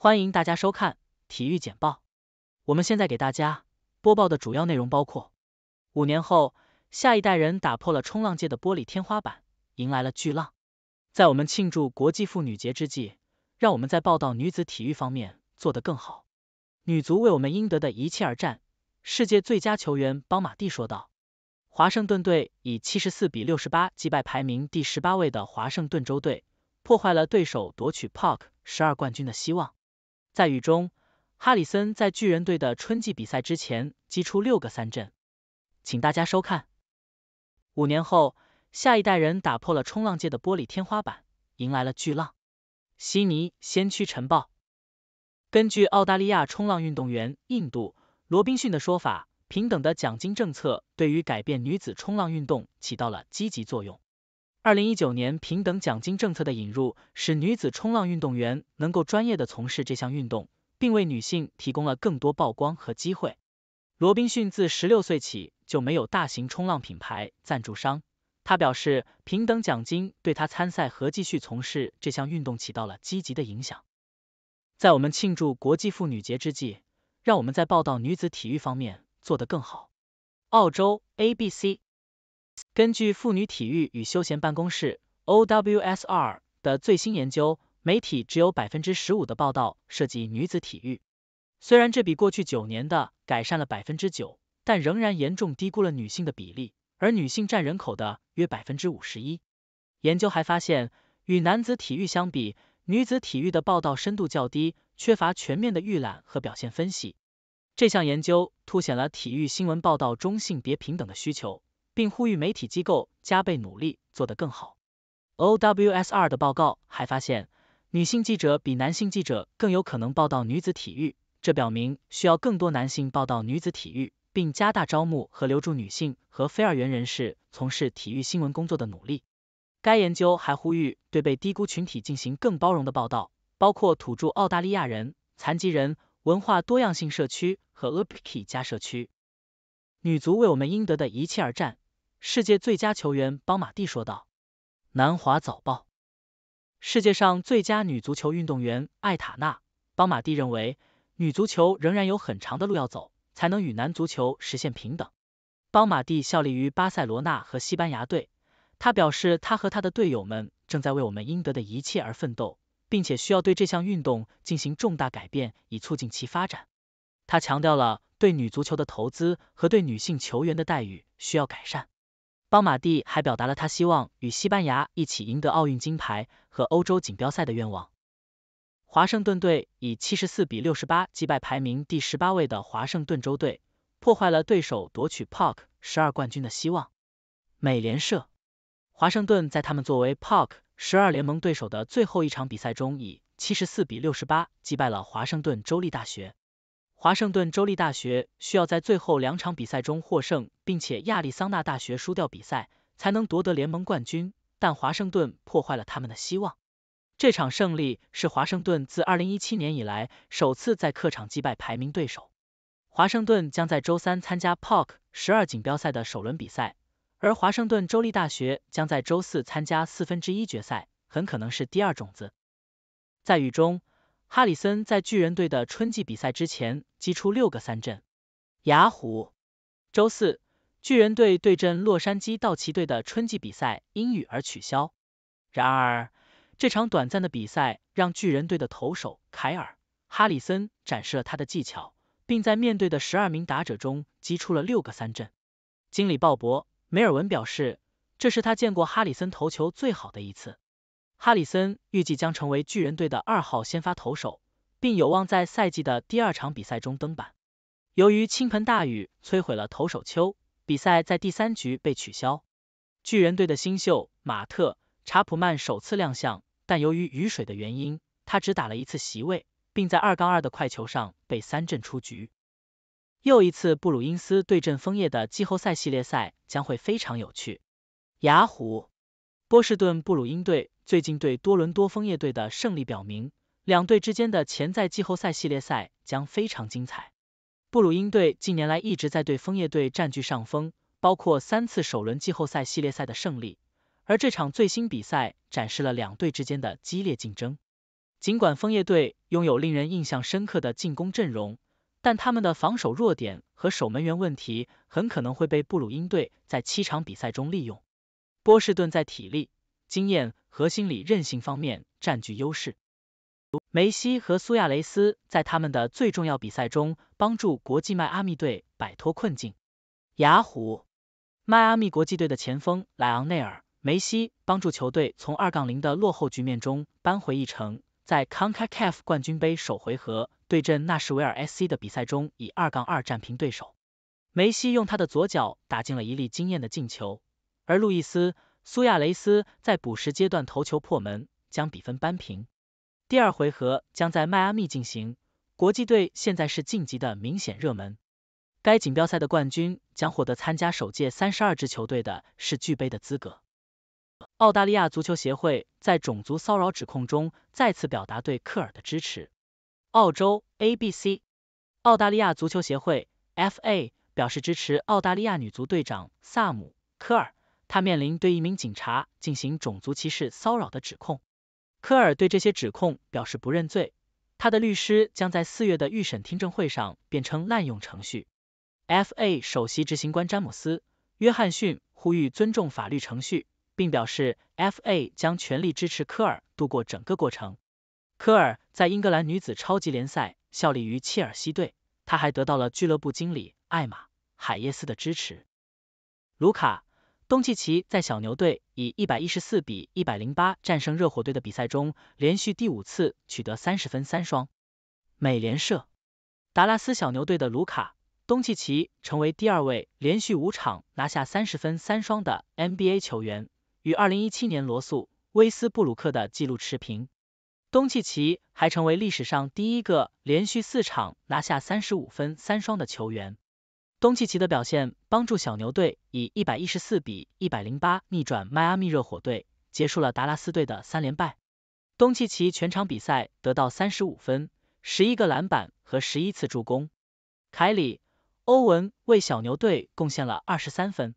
欢迎大家收看体育简报。我们现在给大家播报的主要内容包括：五年后，下一代人打破了冲浪界的玻璃天花板，迎来了巨浪。在我们庆祝国际妇女节之际，让我们在报道女子体育方面做得更好。女足为我们应得的一切而战。世界最佳球员邦马蒂说道：“华盛顿队以七十四比六十八击败排名第十八位的华盛顿州队，破坏了对手夺取 p a r k 十二冠军的希望。”在雨中，哈里森在巨人队的春季比赛之前击出六个三振，请大家收看。五年后，下一代人打破了冲浪界的玻璃天花板，迎来了巨浪。悉尼先驱晨报根据澳大利亚冲浪运动员印度罗宾逊的说法，平等的奖金政策对于改变女子冲浪运动起到了积极作用。二零一九年平等奖金政策的引入，使女子冲浪运动员能够专业的从事这项运动，并为女性提供了更多曝光和机会。罗宾逊自十六岁起就没有大型冲浪品牌赞助商，他表示平等奖金对他参赛和继续从事这项运动起到了积极的影响。在我们庆祝国际妇女节之际，让我们在报道女子体育方面做得更好。澳洲 ABC。根据妇女体育与休闲办公室 （OWSR） 的最新研究，媒体只有百分之十五的报道涉及女子体育。虽然这比过去九年的改善了百分之九，但仍然严重低估了女性的比例，而女性占人口的约百分之五十一。研究还发现，与男子体育相比，女子体育的报道深度较低，缺乏全面的预览和表现分析。这项研究凸显了体育新闻报道中性别平等的需求。并呼吁媒体机构加倍努力，做得更好。OWSR 的报告还发现，女性记者比男性记者更有可能报道女子体育，这表明需要更多男性报道女子体育，并加大招募和留住女性和非二元人士从事体育新闻工作的努力。该研究还呼吁对被低估群体进行更包容的报道，包括土著澳大利亚人、残疾人、文化多样性社区和 a p o r i 加社区。女足为我们应得的一切而战。世界最佳球员邦马蒂说道，《南华早报》：世界上最佳女足球运动员艾塔纳·邦马蒂认为，女足球仍然有很长的路要走，才能与男足球实现平等。邦马蒂效力于巴塞罗那和西班牙队，他表示，他和他的队友们正在为我们应得的一切而奋斗，并且需要对这项运动进行重大改变，以促进其发展。他强调了对女足球的投资和对女性球员的待遇需要改善。邦马蒂还表达了他希望与西班牙一起赢得奥运金牌和欧洲锦标赛的愿望。华盛顿队以七十四比六十八击败排名第十八位的华盛顿州队，破坏了对手夺取 p a r k 十二冠军的希望。美联社：华盛顿在他们作为 p a r k 十二联盟对手的最后一场比赛中以七十四比六十八击败了华盛顿州立大学。华盛顿州立大学需要在最后两场比赛中获胜，并且亚利桑那大学输掉比赛，才能夺得联盟冠军。但华盛顿破坏了他们的希望。这场胜利是华盛顿自二零一七年以来首次在客场击败排名对手。华盛顿将在周三参加 POC 十二锦标赛的首轮比赛，而华盛顿州立大学将在周四参加四分之一决赛，很可能是第二种子。在雨中。哈里森在巨人队的春季比赛之前击出六个三振。雅虎，周四巨人队对阵洛杉矶道奇队的春季比赛因雨而取消。然而，这场短暂的比赛让巨人队的投手凯尔·哈里森展示了他的技巧，并在面对的十二名打者中击出了六个三振。经理鲍勃·梅尔文表示，这是他见过哈里森投球最好的一次。哈里森预计将成为巨人队的二号先发投手，并有望在赛季的第二场比赛中登板。由于倾盆大雨摧毁了投手丘，比赛在第三局被取消。巨人队的新秀马特·查普曼首次亮相，但由于雨水的原因，他只打了一次席位，并在二杠二的快球上被三振出局。又一次布鲁因斯对阵枫叶的季后赛系列赛将会非常有趣。雅虎，波士顿布鲁因队。最近对多伦多枫叶队的胜利表明，两队之间的潜在季后赛系列赛将非常精彩。布鲁因队近年来一直在对枫叶队占据上风，包括三次首轮季后赛系列赛的胜利。而这场最新比赛展示了两队之间的激烈竞争。尽管枫叶队拥有令人印象深刻的进攻阵容，但他们的防守弱点和守门员问题很可能会被布鲁因队在七场比赛中利用。波士顿在体力。经验、核心理韧性方面占据优势。梅西和苏亚雷斯在他们的最重要比赛中帮助国际迈阿密队摆脱困境。雅虎，迈阿密国际队的前锋莱昂内尔·梅西帮助球队从二杠零的落后局面中扳回一城，在 Concacaf 冠军杯首回合对阵纳什维尔 S C 的比赛中以二杠二战平对手。梅西用他的左脚打进了一粒惊艳的进球，而路易斯。苏亚雷斯在补时阶段头球破门，将比分扳平。第二回合将在迈阿密进行。国际队现在是晋级的明显热门。该锦标赛的冠军将获得参加首届三十二支球队的世俱杯的资格。澳大利亚足球协会在种族骚扰指控中再次表达对科尔的支持。澳洲 ABC、澳大利亚足球协会 FA 表示支持澳大利亚女足队长萨姆·科尔。他面临对一名警察进行种族歧视骚扰的指控。科尔对这些指控表示不认罪，他的律师将在四月的预审听证会上辩称滥用程序。F. A. 首席执行官詹姆斯·约翰逊呼吁尊重法律程序，并表示 F. A. 将全力支持科尔度过整个过程。科尔在英格兰女子超级联赛效力于切尔西队，他还得到了俱乐部经理艾玛·海耶斯的支持。卢卡。东契奇在小牛队以一百一十四比一百零八战胜热火队的比赛中，连续第五次取得三十分三双。美联社，达拉斯小牛队的卢卡·东契奇成为第二位连续五场拿下三十分三双的 NBA 球员，与二零一七年罗素·威斯布鲁克的纪录持平。东契奇还成为历史上第一个连续四场拿下三十五分三双的球员。东契奇的表现帮助小牛队以一百一十四比一百零八逆转迈阿密热火队，结束了达拉斯队的三连败。东契奇全场比赛得到三十五分、十一个篮板和十一次助攻。凯里·欧文为小牛队贡献了二十三分。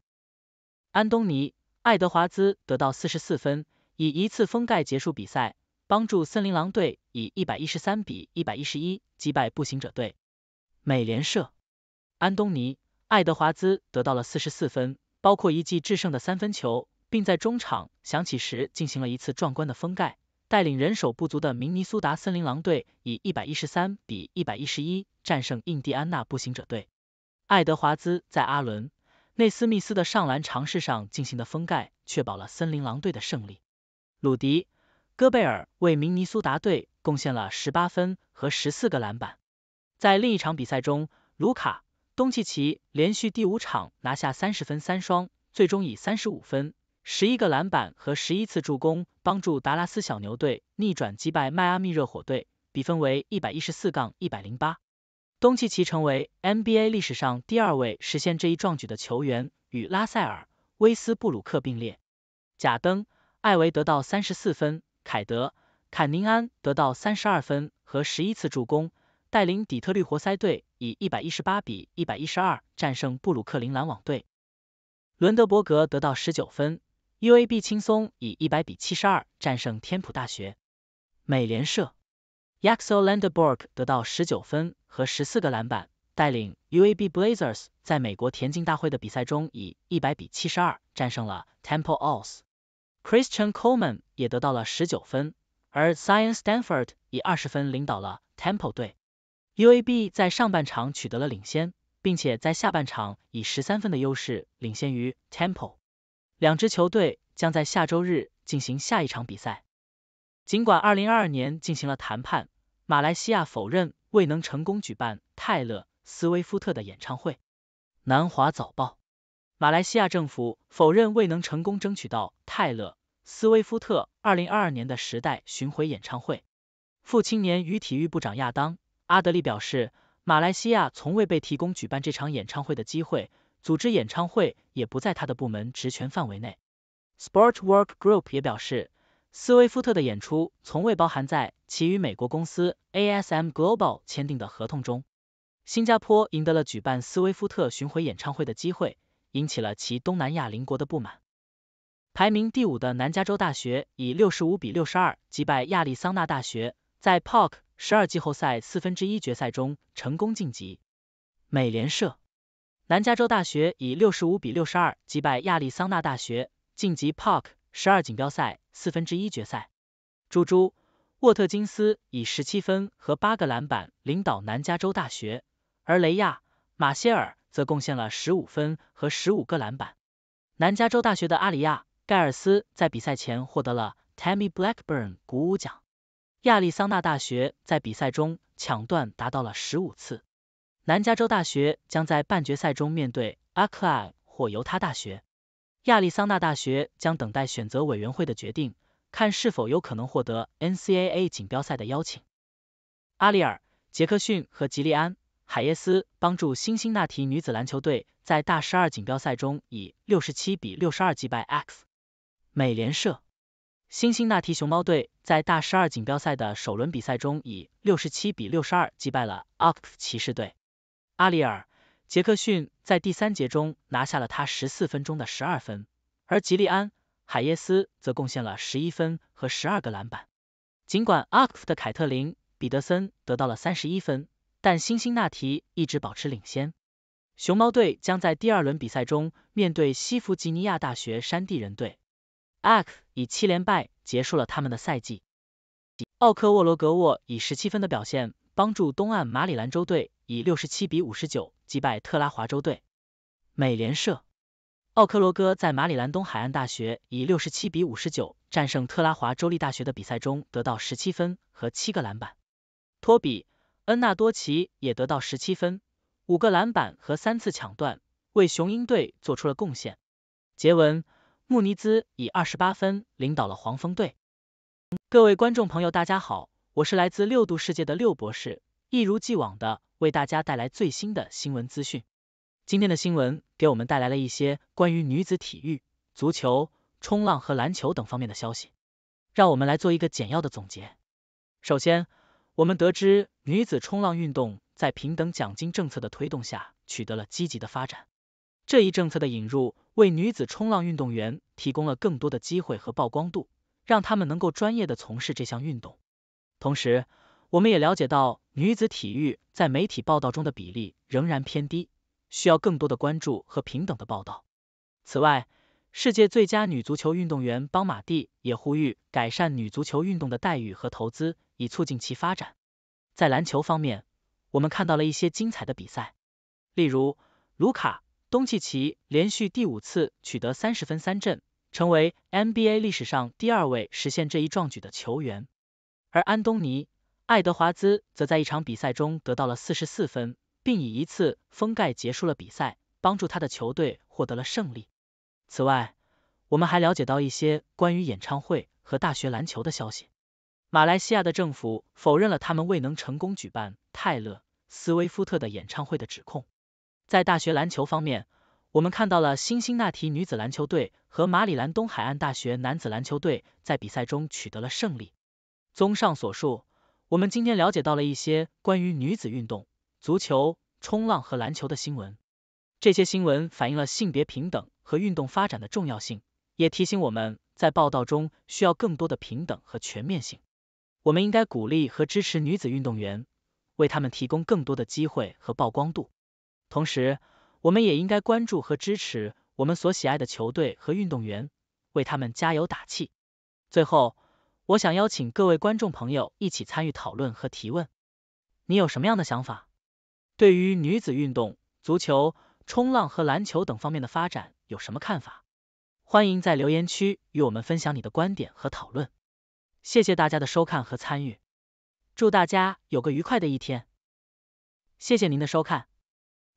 安东尼·爱德华兹得到四十四分，以一次封盖结束比赛，帮助森林狼队以一百一十三比一百一十一击败步行者队。美联社。安东尼·爱德华兹得到了四十四分，包括一记制胜的三分球，并在中场响起时进行了一次壮观的封盖，带领人手不足的明尼苏达森林狼队以一百一十三比一百一十一战胜印第安纳步行者队。爱德华兹在阿伦·内斯密斯的上篮尝试上进行的封盖，确保了森林狼队的胜利。鲁迪·戈贝尔为明尼苏达队贡献了十八分和十四个篮板。在另一场比赛中，卢卡。东契奇连续第五场拿下三十分三双，最终以三十五分、十一个篮板和十一次助攻，帮助达拉斯小牛队逆转击败迈阿密热火队，比分为一百一十四杠一百零八。东契奇成为 NBA 历史上第二位实现这一壮举的球员，与拉塞尔、威斯布鲁克并列。贾登·艾维得到三十四分，凯德·坎宁安得到三十二分和十一次助攻，带领底特律活塞队。以一百一十八比一百一十二战胜布鲁克林篮网队，伦德伯格得到十九分。UAB 轻松以一百比七十二战胜天普大学。美联社，Yaxo l a n d e r b u r g 得到十九分和十四个篮板，带领 UAB Blazers 在美国田径大会的比赛中以一百比七十二战胜了 Temple Owls。Christian Coleman 也得到了十九分，而 s c i e n c Stanford 以二十分领导了 Temple 队。UAB 在上半场取得了领先，并且在下半场以十三分的优势领先于 Temple。两支球队将在下周日进行下一场比赛。尽管二零二二年进行了谈判，马来西亚否认未能成功举办泰勒·斯威夫特的演唱会。南华早报：马来西亚政府否认未能成功争取到泰勒·斯威夫特二零二二年的时代巡回演唱会。副青年与体育部长亚当。阿德利表示，马来西亚从未被提供举办这场演唱会的机会，组织演唱会也不在他的部门职权范围内。Sportwork Group 也表示，斯威夫特的演出从未包含在其与美国公司 ASM Global 签订的合同中。新加坡赢得了举办斯威夫特巡回演唱会的机会，引起了其东南亚邻国的不满。排名第五的南加州大学以六十五比六十二击败亚利桑那大学，在 p a r k 十二季后赛四分之一决赛中成功晋级。美联社，南加州大学以六十五比六十二击败亚利桑那大学，晋级 p a r k 十二锦标赛四分之一决赛。朱朱沃特金斯以十七分和八个篮板领导南加州大学，而雷亚马歇尔则贡献了十五分和十五个篮板。南加州大学的阿里亚盖尔斯在比赛前获得了 Tammy Blackburn 鼓舞奖。亚利桑那大学在比赛中抢断达到了十五次。南加州大学将在半决赛中面对阿克莱或犹他大学。亚利桑那大学将等待选择委员会的决定，看是否有可能获得 NCAA 锦标赛的邀请。阿里尔、杰克逊和吉利安·海耶斯帮助辛辛那提女子篮球队在大十二锦标赛中以六十七比六十二击败 X。美联社。辛辛那提熊猫队在大十二锦标赛的首轮比赛中以六十七比六十二击败了阿克夫骑士队。阿里尔·杰克逊在第三节中拿下了他十四分钟的十二分，而吉利安·海耶斯则贡献了十一分和十二个篮板。尽管阿克夫的凯特琳·彼得森得到了三十一分，但辛辛那提一直保持领先。熊猫队将在第二轮比赛中面对西弗吉尼亚大学山地人队。X 以七连败结束了他们的赛季。奥克沃罗格沃以十七分的表现，帮助东岸马里兰州队以六十七比五十九击败特拉华州队。美联社，奥克罗哥在马里兰东海岸大学以六十七比五十九战胜特拉华州立大学的比赛中得到十七分和七个篮板。托比·恩纳多奇也得到十七分、五个篮板和三次抢断，为雄鹰队做出了贡献。杰文。穆尼兹以二十八分领导了黄蜂队。各位观众朋友，大家好，我是来自六度世界的六博士，一如既往的为大家带来最新的新闻资讯。今天的新闻给我们带来了一些关于女子体育、足球、冲浪和篮球等方面的消息。让我们来做一个简要的总结。首先，我们得知女子冲浪运动在平等奖金政策的推动下取得了积极的发展。这一政策的引入。为女子冲浪运动员提供了更多的机会和曝光度，让他们能够专业的从事这项运动。同时，我们也了解到女子体育在媒体报道中的比例仍然偏低，需要更多的关注和平等的报道。此外，世界最佳女足球运动员邦马蒂也呼吁改善女足球运动的待遇和投资，以促进其发展。在篮球方面，我们看到了一些精彩的比赛，例如卢卡。东契奇连续第五次取得三十分三阵，成为 NBA 历史上第二位实现这一壮举的球员。而安东尼·爱德华兹则在一场比赛中得到了四十四分，并以一次封盖结束了比赛，帮助他的球队获得了胜利。此外，我们还了解到一些关于演唱会和大学篮球的消息。马来西亚的政府否认了他们未能成功举办泰勒·斯威夫特的演唱会的指控。在大学篮球方面，我们看到了新星纳提女子篮球队和马里兰东海岸大学男子篮球队在比赛中取得了胜利。综上所述，我们今天了解到了一些关于女子运动、足球、冲浪和篮球的新闻。这些新闻反映了性别平等和运动发展的重要性，也提醒我们在报道中需要更多的平等和全面性。我们应该鼓励和支持女子运动员，为他们提供更多的机会和曝光度。同时，我们也应该关注和支持我们所喜爱的球队和运动员，为他们加油打气。最后，我想邀请各位观众朋友一起参与讨论和提问。你有什么样的想法？对于女子运动、足球、冲浪和篮球等方面的发展有什么看法？欢迎在留言区与我们分享你的观点和讨论。谢谢大家的收看和参与，祝大家有个愉快的一天。谢谢您的收看。